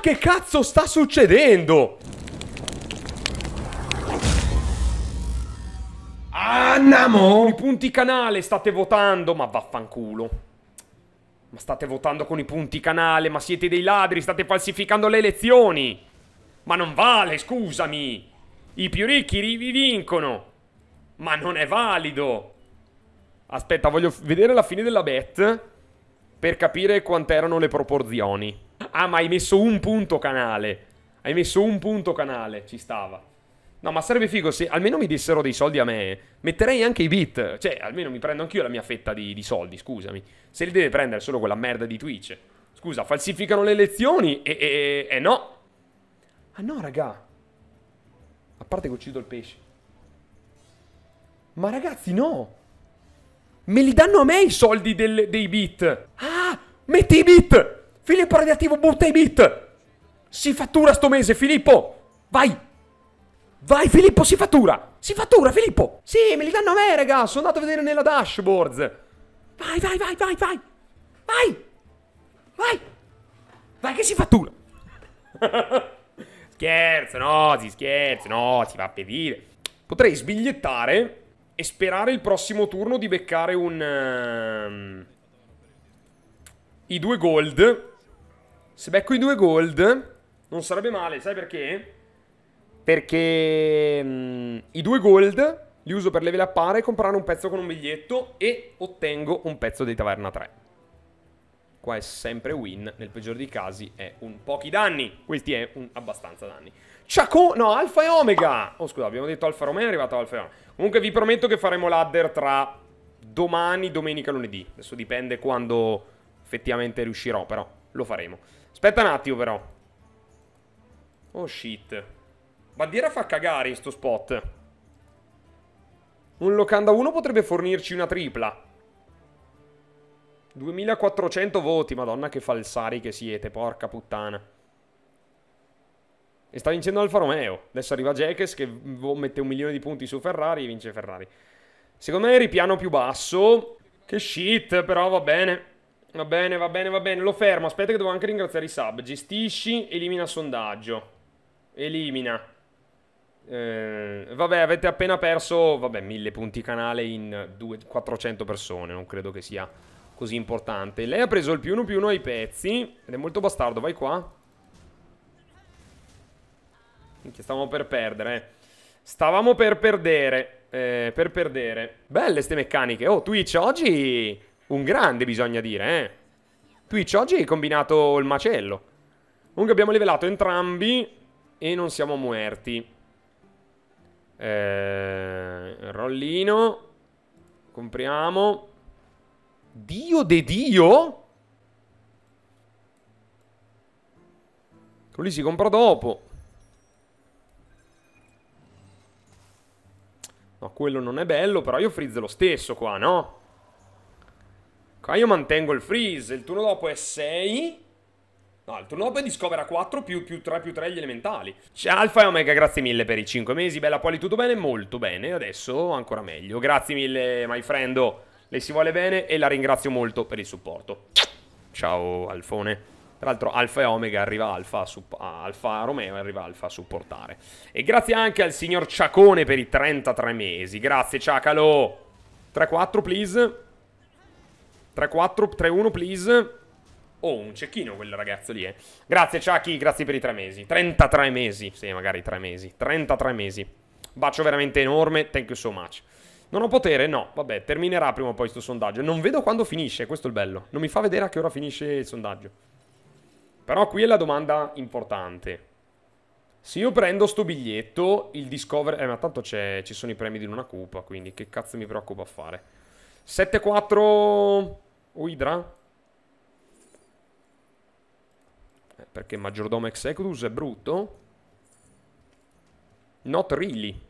che cazzo sta succedendo? Andiamo! Con i punti canale state votando, ma vaffanculo. Ma state votando con i punti canale, ma siete dei ladri, state falsificando le elezioni. Ma non vale, scusami. I più ricchi vi vincono. Ma non è valido. Aspetta, voglio vedere la fine della bet per capire quant'erano le proporzioni. Ah, ma hai messo un punto canale. Hai messo un punto canale, ci stava. No, ma sarebbe figo se almeno mi dessero dei soldi a me. Metterei anche i bit. Cioè, almeno mi prendo anch'io la mia fetta di, di, soldi, scusami. Se li deve prendere solo quella merda di Twitch. Scusa, falsificano le elezioni e, e, e no. Ah no, raga. A parte che uccido il pesce. Ma ragazzi, no. Me li danno a me i soldi del, dei bit. Ah, metti i bit. Filippo radioattivo, butta i bit. Si fattura sto mese, Filippo. Vai. Vai, Filippo, si fattura. Si fattura, Filippo. Sì, me li danno a me, raga. Sono andato a vedere nella dashboard. Vai, vai, vai, vai, vai. Vai. Vai. Vai che si fattura. scherzo, no, si scherzo, no, si va a pedire. Potrei sbigliettare e sperare il prossimo turno di beccare un... Um, I due gold se becco i due gold, non sarebbe male, sai perché? Perché mh, mm, i due gold li uso per level appare, comprare un pezzo con un biglietto e ottengo un pezzo di taverna 3. Qua è sempre win, nel peggior dei casi è un pochi danni. Questi è un abbastanza danni. Ciao, no, Alfa e Omega! Oh scusa, abbiamo detto Alfa Romeo, è arrivato Alfa e Omega. Comunque vi prometto che faremo l'adder tra domani, domenica, lunedì. Adesso dipende quando effettivamente riuscirò, però lo faremo. Aspetta un attimo però. Oh shit. Bandiera fa cagare in sto spot. Un locanda 1 potrebbe fornirci una tripla. 2400 voti, madonna che falsari che siete, porca puttana. E sta vincendo Alfa Romeo. Adesso arriva Jekes che mette un milione di punti su Ferrari e vince Ferrari. Secondo me ripiano più basso. Che shit, però va bene. Va bene, va bene, va bene. Lo fermo. Aspetta che devo anche ringraziare i sub. Gestisci, elimina sondaggio. Elimina. Eh, vabbè, avete appena perso, vabbè, mille punti canale in due, 400 persone. Non credo che sia così importante. Lei ha preso il più uno più uno ai pezzi. Ed è molto bastardo. Vai qua. Minchia, stavamo per perdere, eh. Stavamo per perdere. Eh, per perdere. Belle ste meccaniche. Oh, Twitch oggi... Un grande, bisogna dire, eh. Twitch oggi hai combinato il macello. Comunque abbiamo livellato entrambi e non siamo muerti. Eh, rollino. Compriamo. Dio de Dio? Lui si compra dopo. No, quello non è bello, però io frizzo lo stesso qua, no? Qua io mantengo il freeze. Il turno dopo è 6. No, il turno dopo è Discovera 4 più, più 3 più 3 gli elementali. C'è Alfa e Omega, grazie mille per i 5 mesi. Bella Poli, tutto bene? Molto bene. Adesso ancora meglio. Grazie mille, my friend. Le si vuole bene e la ringrazio molto per il supporto. Ciao, Alfone. Tra l'altro Alfa e Omega arriva Alfa, a Alfa Romeo arriva Alfa a supportare. E grazie anche al signor Ciacone per i 33 mesi. Grazie, Ciacalo. 3-4, please. 3-4, 3-1, please. Oh, un cecchino quel ragazzo lì, eh. Grazie, Chucky, grazie per i tre mesi. 33 mesi. Sì, magari tre mesi. 33 mesi. Bacio veramente enorme. Thank you so much. Non ho potere? No. Vabbè, terminerà prima o poi questo sondaggio. Non vedo quando finisce, questo è il bello. Non mi fa vedere a che ora finisce il sondaggio. Però qui è la domanda importante. Se io prendo sto biglietto, il Discover... Eh, ma tanto c'è... ci sono i premi di Luna Cupa, quindi che cazzo mi preoccupa a fare? 7-4... Uidra? Eh, perché maggiordomo executus è brutto? Not really.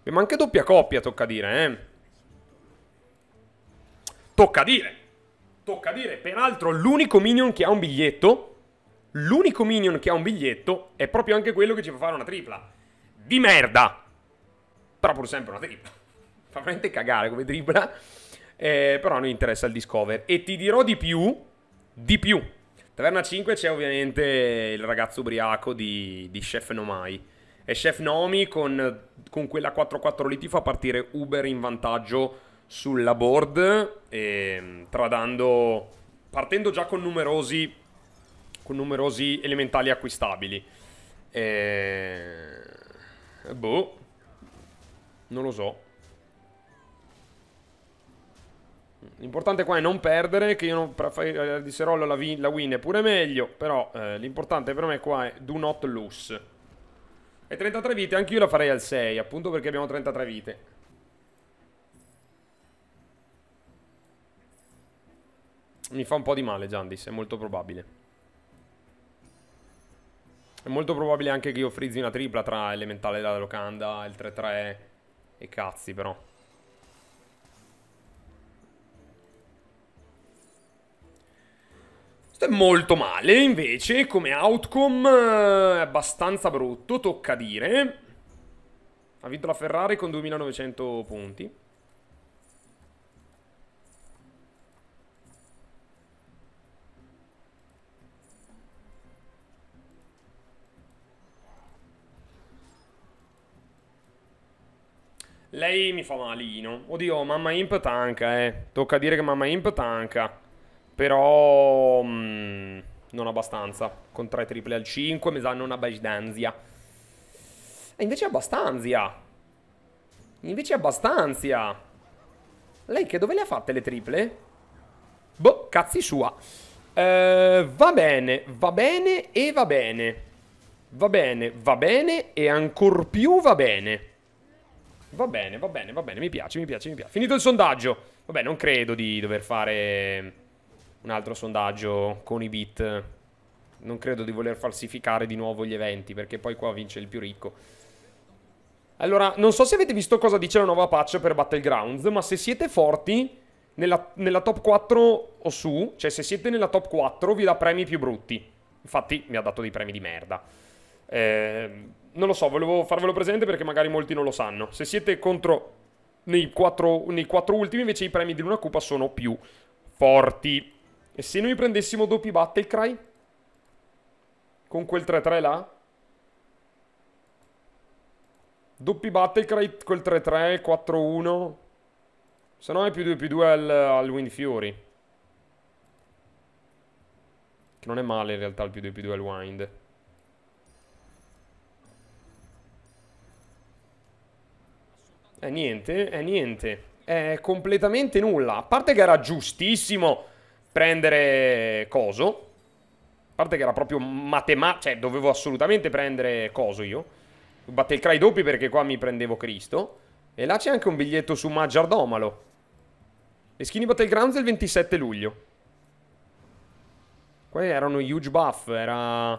Abbiamo anche doppia coppia, tocca dire, eh. Tocca dire. Tocca dire. Peraltro, l'unico minion che ha un biglietto, l'unico minion che ha un biglietto, è proprio anche quello che ci fa fare una tripla. Di merda però pur sempre una tripla. Fa veramente cagare come tripla. Eh, però noi interessa il discover. E ti dirò di più, di più. Taverna 5 c'è ovviamente il ragazzo ubriaco di, di Chef Nomai. E Chef Nomi con, con quella 4-4 lì ti fa partire Uber in vantaggio sulla board, e, ehm, tradando, partendo già con numerosi, con numerosi elementali acquistabili. E, eh, boh, non lo so. L'importante qua è non perdere, che io non eh, di Serollo la, la, win è pure meglio, però eh, l'importante per me qua è do not lose. E 33 vite, anch'io la farei al 6, appunto perché abbiamo 33 vite. Mi fa un po' di male Jandis, è molto probabile. È molto probabile anche che io frizzi una tripla tra Elementale della Locanda, il 3-3... E cazzi però. Sto è molto male, invece, come outcome eh, è abbastanza brutto, tocca dire. Ha vinto la Ferrari con 2900 punti. 6 mi fa malino. Oddio, mamma imp tanca, eh. Tocca dire che mamma imp tanca. Però... Mh, mm, non abbastanza. Con 3 triple al 5 mi danno una abbastanza. E invece abbastanza. Invece abbastanza. Lei che dove le ha fatte le triple? Boh, cazzi sua. Eh, va bene, va bene e va bene. Va bene, va bene e ancor più va bene. Va bene, va bene, va bene, mi piace, mi piace, mi piace. Finito il sondaggio. Vabbè, non credo di dover fare un altro sondaggio con i bit. Non credo di voler falsificare di nuovo gli eventi, perché poi qua vince il più ricco. Allora, non so se avete visto cosa dice la nuova patch per Battlegrounds, ma se siete forti nella, nella top 4 o su, cioè se siete nella top 4 vi dà premi più brutti. Infatti mi ha dato dei premi di merda. Ehm non lo so, volevo farvelo presente perché magari molti non lo sanno. Se siete contro nei quattro, nei quattro ultimi, invece i premi di Luna Cupa sono più forti. E se noi prendessimo doppi battle cry? Con quel 3-3 là? Doppi battle cry col 3-3, 4-1. Se no è più 2 più 2 al, al Wind Fury. Che non è male in realtà il più 2 più 2 al Wind. È eh, niente, è eh, niente. È completamente nulla. A parte che era giustissimo prendere coso. A parte che era proprio matematica. Cioè, dovevo assolutamente prendere coso io. Batte il cry doppi perché qua mi prendevo Cristo. E là c'è anche un biglietto su Maggiardomalo. Le skinny battlegrounds del 27 luglio. Qua era uno huge buff. Era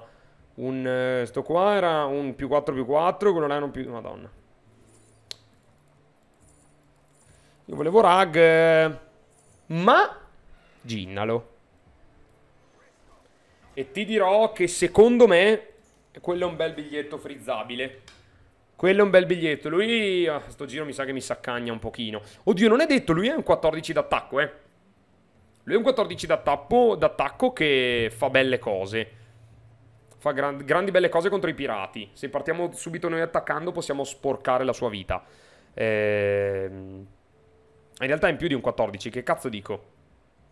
un... Eh, sto qua era un più 4 più 4. Quello là era un più... Madonna. Io volevo Rag. Eh, ma... Ginnalo. E ti dirò che secondo me... Quello è un bel biglietto frizzabile. Quello è un bel biglietto. Lui... Ah, sto giro mi sa che mi saccagna un pochino. Oddio, non è detto. Lui è un 14 d'attacco, eh. Lui è un 14 d'attacco che fa belle cose. Fa gran, grandi belle cose contro i pirati. Se partiamo subito noi attaccando possiamo sporcare la sua vita. Ehm, in realtà è in più di un 14, che cazzo dico?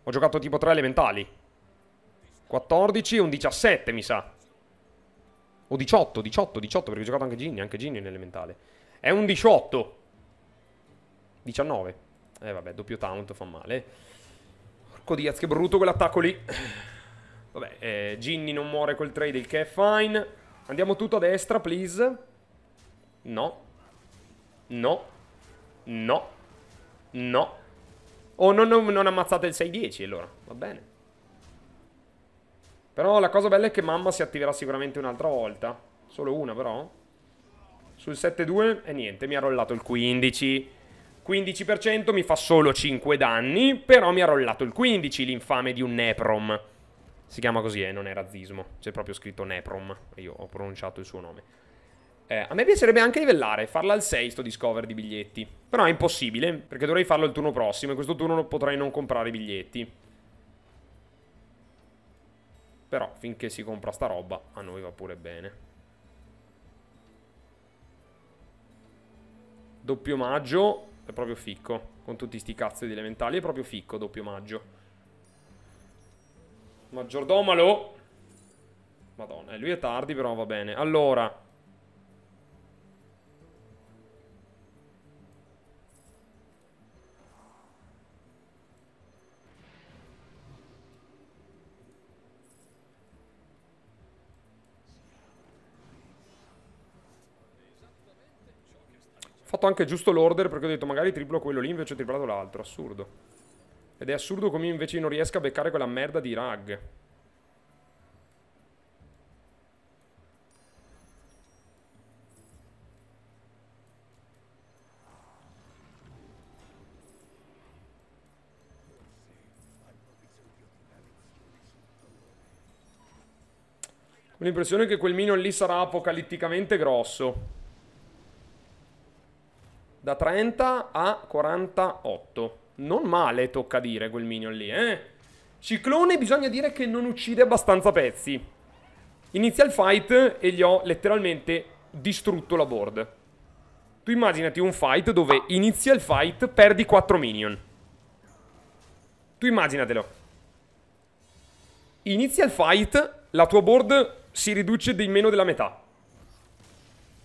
Ho giocato tipo 3 elementali. 14 e un 17 mi sa. O 18, 18, 18 perché ho giocato anche Ginny, anche Ginny in elementale. È un 18. 19. Eh vabbè, doppio taunt fa male. Porco Diaz, che brutto quell'attacco lì. Vabbè, eh, Ginny non muore col trade, il che è fine. Andiamo tutto a destra, please. No. No. No. No. oh, non, non, non ammazzate il 6-10 allora. Va bene. Però la cosa bella è che mamma si attiverà sicuramente un'altra volta. Solo una però. Sul 7-2 e niente, mi ha rollato il 15. 15% mi fa solo 5 danni, però mi ha rollato il 15 l'infame di un Neprom. Si chiama così, eh, non è razzismo. C'è proprio scritto Neprom. Io ho pronunciato il suo nome. Eh, a me piacerebbe anche livellare, farla al 6 sto discover di biglietti. Però è impossibile, perché dovrei farlo il turno prossimo e questo turno potrei non comprare i biglietti. Però finché si compra sta roba, a noi va pure bene. Doppio maggio è proprio ficco. Con tutti sti cazzo di elementali è proprio ficco, doppio maggio. Maggiordomalo! Madonna, eh, lui è tardi però va bene. Allora... fatto anche giusto l'order perché ho detto magari triplo quello lì invece ho triplato l'altro. Assurdo. Ed è assurdo come io invece non riesco a beccare quella merda di rag. Ho l'impressione che quel minion lì sarà apocalitticamente grosso da 30 a 48. Non male tocca dire quel minion lì, eh? Ciclone bisogna dire che non uccide abbastanza pezzi. Inizia il fight e gli ho letteralmente distrutto la board. Tu immaginati un fight dove inizia il fight, perdi 4 minion. Tu immaginatelo. Inizia il fight, la tua board si riduce di meno della metà.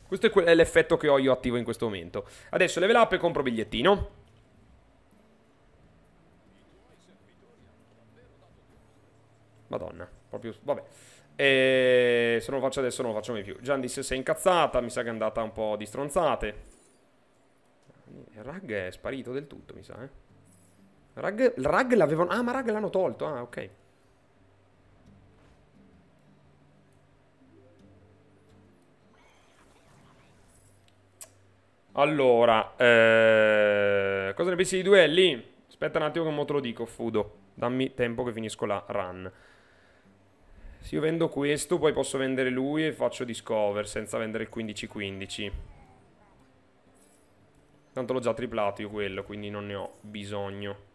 Questo è, que- è l'effetto che ho io attivo in questo momento. Adesso level up e compro bigliettino. Madonna, proprio... vabbè. E ehm, se non lo faccio adesso non lo faccio mai più. Giandis si è incazzata, mi sa che è andata un po' di stronzate. Il eh, rag è sparito del tutto, mi sa, eh. Rag, rag l'avevano... Ah, ma rag l'hanno tolto, ah, ok. Allora, eh, cosa ne pensi di duelli? Aspetta un attimo che mo te lo dico, Fudo. Dammi tempo che finisco la run. Se io vendo questo, poi posso vendere lui e faccio discover senza vendere il 15-15. Tanto l'ho già triplato io quello, quindi non ne ho bisogno.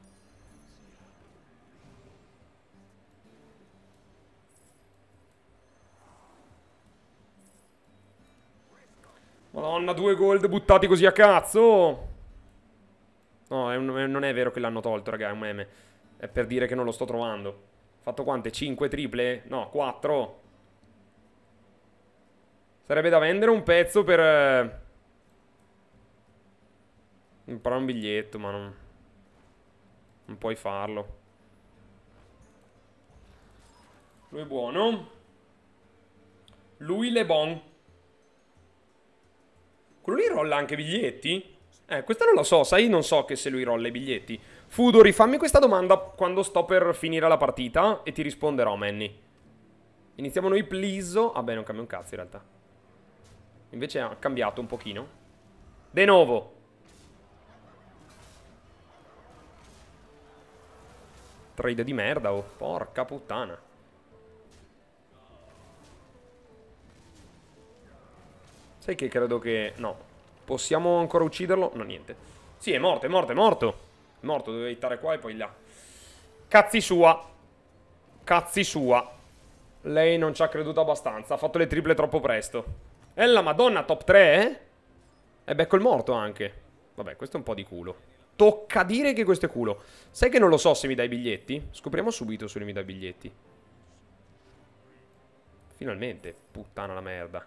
Madonna, due gold buttati così a cazzo. No, è un, è, non è vero che l'hanno tolto, raga, è un meme. È per dire che non lo sto trovando. Fatto quante? 5 triple? No, 4. Sarebbe da vendere un pezzo per... Imparare eh, un biglietto, ma non... Non puoi farlo. Lui è buono. Lui le bon. Quello lì rolla anche biglietti? Eh, questa non lo so, sai, non so che se lui rolla i biglietti. Fudo, rifammi questa domanda quando sto per finire la partita e ti risponderò, Manny. Iniziamo noi, please. Vabbè, ah, beh, non cambia un cazzo in realtà. Invece ha cambiato un pochino. De nuovo. Trade di merda, oh. Porca puttana. Sai che credo che... No. Possiamo ancora ucciderlo? No, niente. Sì, è morto, è morto, è morto. È morto, doveva hittare qua e poi là. Cazzi sua. Cazzi sua. Lei non ci ha creduto abbastanza. Ha fatto le triple troppo presto. E la madonna, top 3, eh? E becco il morto anche. Vabbè, questo è un po' di culo. Tocca dire che questo è culo. Sai che non lo so se mi dai i biglietti? Scopriamo subito se lui mi dai biglietti. Finalmente, puttana la merda.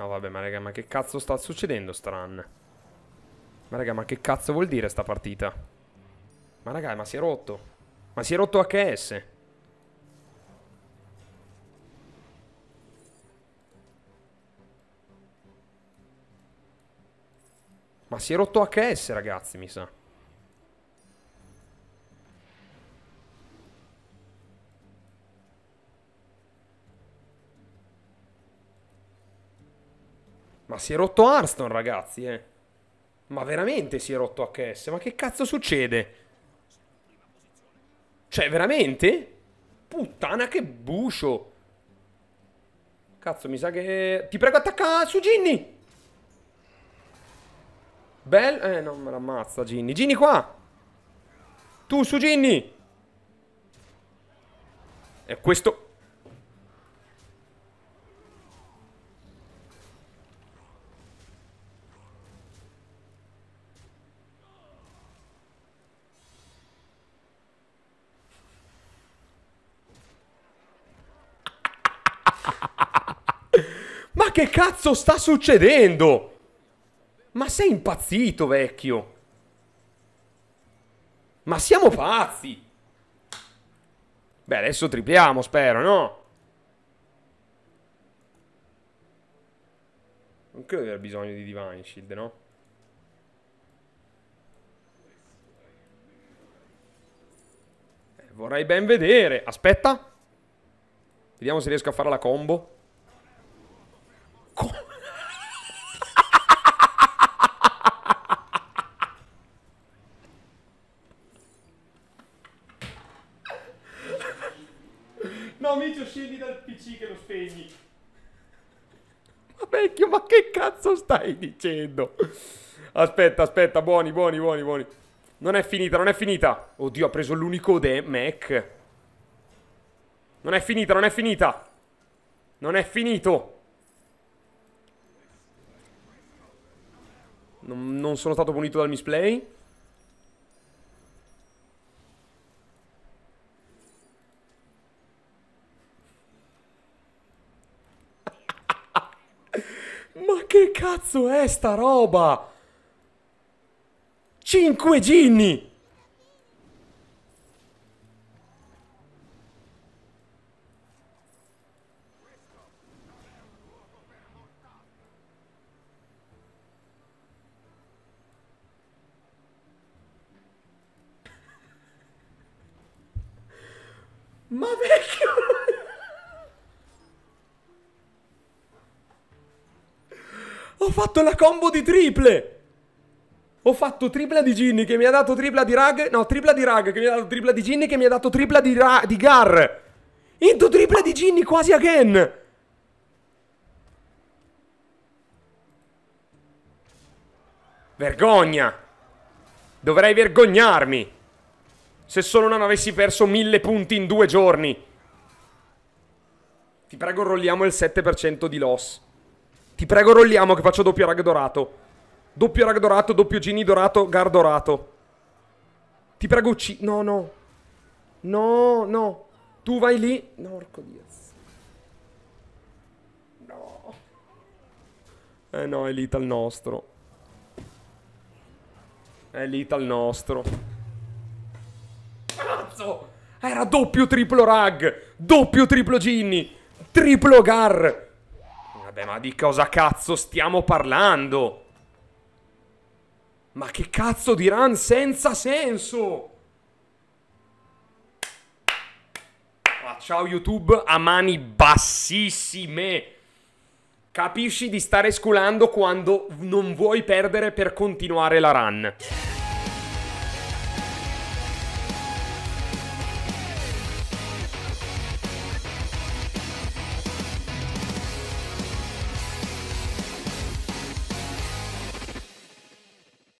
No vabbè ma raga ma che cazzo sta succedendo Stran Ma raga ma che cazzo vuol dire sta partita? Ma raga ma si è rotto Ma si è rotto HS Ma si è rotto HS ragazzi mi sa Ma si è rotto Arston, ragazzi, eh. Ma veramente si è rotto HS? Ma che cazzo succede? Cioè, veramente? Puttana che bucio! Cazzo, mi sa che... Ti prego, attacca su Ginny! Bel... Eh, non me l'ammazza Ginny. Ginny qua! Tu su Ginny! E questo... che cazzo sta succedendo? Ma sei impazzito, vecchio? Ma siamo pazzi! Beh, adesso tripliamo, spero, no? Non credo di aver bisogno di Divine Shield, no? Eh, vorrei ben vedere. Aspetta. Vediamo se riesco a fare la combo. stai dicendo? Aspetta, aspetta, buoni, buoni, buoni, buoni. Non è finita, non è finita. Oddio, ha preso l'unico de Mac. Non è finita, non è finita. Non è finito. Non, non sono stato punito dal misplay. cazzo è sta roba? 5 ginni! Ma vecchio! Ho fatto la combo di triple! Ho fatto tripla di Ginny che mi ha dato tripla di Rag. No, tripla di Rag che mi ha dato tripla di Ginny che mi ha dato tripla di, ra, di Gar. Into tripla di Ginny quasi again. Vergogna. Dovrei vergognarmi. Se solo non avessi perso mille punti in due giorni. Ti prego, rolliamo il 7% di loss. Ti prego rolliamo che faccio doppio rag dorato. Doppio rag dorato, doppio genie dorato, gar dorato. Ti prego ucci... No, no. No, no. Tu vai lì... No, orco diaz. No. Eh no, è l'Ital nostro. È l'Ital nostro. Cazzo! Era doppio triplo rag. Doppio triplo ginny. Triplo gar. Vabbè, ma di cosa cazzo stiamo parlando? Ma che cazzo di run senza senso? Ma ah, ciao YouTube a mani bassissime. Capisci di stare sculando quando non vuoi perdere per continuare la run.